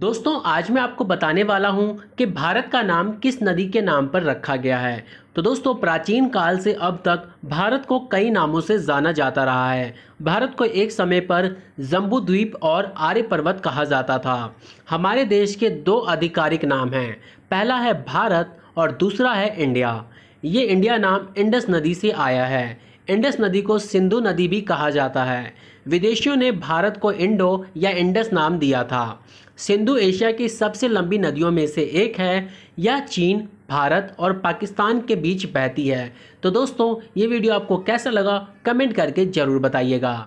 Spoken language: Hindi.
दोस्तों आज मैं आपको बताने वाला हूं कि भारत का नाम किस नदी के नाम पर रखा गया है तो दोस्तों प्राचीन काल से अब तक भारत को कई नामों से जाना जाता रहा है भारत को एक समय पर जम्बू द्वीप और आर्य पर्वत कहा जाता था हमारे देश के दो आधिकारिक नाम हैं पहला है भारत और दूसरा है इंडिया ये इंडिया नाम इंडस नदी से आया है इंडस नदी को सिंधु नदी भी कहा जाता है विदेशियों ने भारत को इंडो या इंडस नाम दिया था सिंधु एशिया की सबसे लंबी नदियों में से एक है यह चीन भारत और पाकिस्तान के बीच बहती है तो दोस्तों ये वीडियो आपको कैसा लगा कमेंट करके ज़रूर बताइएगा